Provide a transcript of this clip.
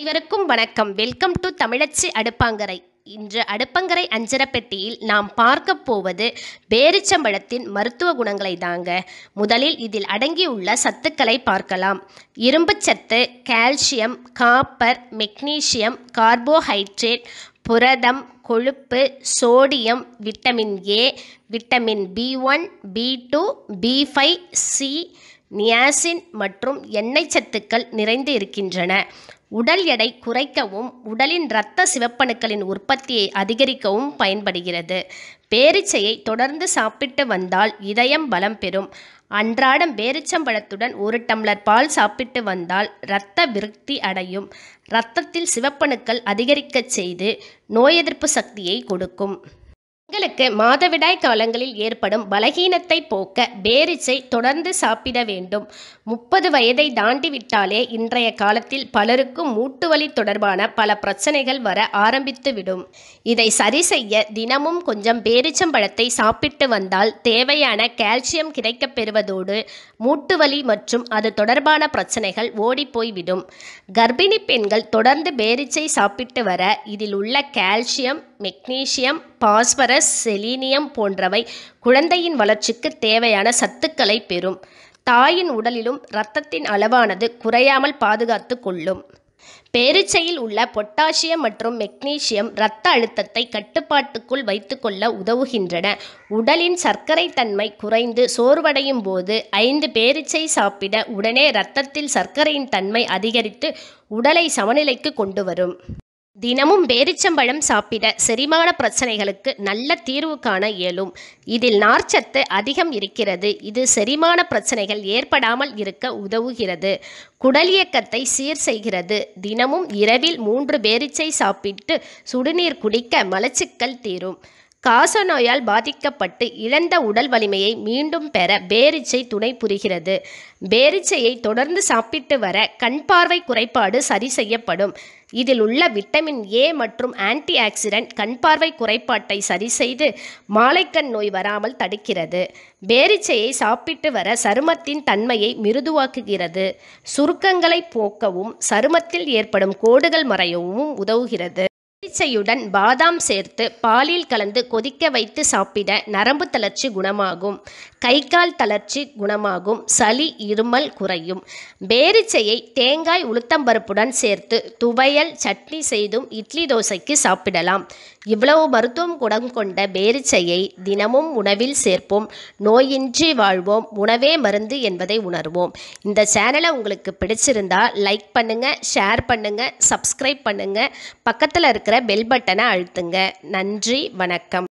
அனைவருக்கும் வணக்கம் welcome to தமிழச்சி அடுப்பாங்கரை இன்று அடுப்பங்கரை அஞ்சரப்பெட்டியில் நாம் பார்க்க போவது பேரிச்சம்பழத்தின் மருத்துவ குணங்களை தாங்க முதலில் இதில் அடங்கியுள்ள சத்துக்களை பார்க்கலாம் இரும்பு சத்து கால்சியம் காப்பர் மெக்னீசியம் கார்போஹைட்ரேட் புரதம் கொழுப்பு sodium vitamin A vitamin B one B two B five C niacin மற்றும் எண்ணெய் சத்துக்கள் நிறைந்து இருக்கின்றன உடல் எடை குறைக்கவும் உடலின் இரத்த சிவப்பணுக்களின் உற்பத்தியை அதிகரிக்கவும் பயன்படுகிறது பேரிச்சையை தொடர்ந்து சாப்பிட்டு வந்தால் இதயம் பலம் பெறும் அன்றாடம் பேரிச்சம்பழத்துடன் ஒரு டம்ளர் பால் சாப்பிட்டு வந்தால் இரத்த விருத்தி அடையும் இரத்தத்தில் சிவப்பணுக்கள் அதிகரிக்கச் செய்து நோய் எதிர்ப்பு சக்தியை கொடுக்கும் பெண்களுக்கு மாதவிடாய் காலங்களில் ஏற்படும் பலகீனத்தை போக்க பேரிச்சை தொடர்ந்து சாப்பிட வேண்டும் முப்பது வயதை தாண்டிவிட்டாலே இன்றைய காலத்தில் பலருக்கும் மூட்டுவலி தொடர்பான பல பிரச்சனைகள் வர ஆரம்பித்துவிடும் இதை சரி செய்ய தினமும் கொஞ்சம் பேரிச்சம்பழத்தை சாப்பிட்டு வந்தால் தேவையான கால்சியம் கிடைக்கப் பெறுவதோடு மூட்டுவலி மற்றும் அது தொடர்பான பிரச்சனைகள் ஓடிப்போய்விடும் கர்ப்பிணி பெண்கள் தொடர்ந்து பேரிச்சை சாப்பிட்டு வர இதில் உள்ள கால்சியம் மெக்னீசியம் பாஸ்பரஸ் செலீனியம் போன்றவை குழந்தையின் வளர்ச்சிக்கு தேவையான சத்துக்களை பெறும் தாயின் உடலிலும் இரத்தத்தின் அளவானது குறையாமல் பாதுகாத்து கொள்ளும் பேரிச்சையில் உள்ள பொட்டாசியம் மற்றும் மெக்னீசியம் இரத்த அழுத்தத்தை கட்டுப்பாட்டுக்குள் வைத்துக்கொள்ள உதவுகின்றன உடலின் சர்க்கரை தன்மை குறைந்து சோர்வடையும் போது ஐந்து பேரிச்சை சாப்பிட உடனே இரத்தத்தில் சர்க்கரையின் தன்மை அதிகரித்து உடலை சமநிலைக்கு கொண்டு வரும் தினமும் பேரிச்சம்பழம் சாப்பிட செரிமான பிரச்சனைகளுக்கு நல்ல தீர்வு காண இயலும் இதில் நார்ச்சத்து அதிகம் இருக்கிறது இது செரிமான பிரச்சனைகள் ஏற்படாமல் இருக்க உதவுகிறது குடல் இயக்கத்தை சீர் செய்கிறது தினமும் இரவில் மூன்று பேரிச்சை சாப்பிட்டு சுடுநீர் குடிக்க மலச்சிக்கல் தீரும் நோயால் பாதிக்கப்பட்டு இழந்த உடல் வலிமையை மீண்டும் பெற பேரிச்சை துணை புரிகிறது பேரிச்சையை தொடர்ந்து சாப்பிட்டு வர கண் பார்வை குறைபாடு சரி செய்யப்படும் இதில் உள்ள விட்டமின் ஏ மற்றும் ஆன்டி ஆக்சிடென்ட் கண் பார்வை குறைபாட்டை சரி செய்து மாலைக்கண் நோய் வராமல் தடுக்கிறது பேரிச்சையை சாப்பிட்டு வர சருமத்தின் தன்மையை மிருதுவாக்குகிறது சுருக்கங்களை போக்கவும் சருமத்தில் ஏற்படும் கோடுகள் மறையவும் உதவுகிறது எலுமிச்சையுடன் பாதாம் சேர்த்து பாலில் கலந்து கொதிக்க வைத்து சாப்பிட நரம்பு தளர்ச்சி குணமாகும் கை கால் தளர்ச்சி குணமாகும் சளி இருமல் குறையும் பேரிச்சையை தேங்காய் உளுத்தம்பருப்புடன் சேர்த்து துவையல் சட்னி செய்தும் இட்லி தோசைக்கு சாப்பிடலாம் இவ்வளவு மருத்துவம் குணம் கொண்ட பேரிச்சையை தினமும் உணவில் சேர்ப்போம் நோயின்றி வாழ்வோம் உணவே மருந்து என்பதை உணர்வோம் இந்த சேனலை உங்களுக்கு பிடிச்சிருந்தால் லைக் பண்ணுங்கள் ஷேர் பண்ணுங்கள் சப்ஸ்கிரைப் பண்ணுங்கள் பக்கத்தில் இருக்கிற பெல் பட்டனை அழுத்துங்க நன்றி வணக்கம்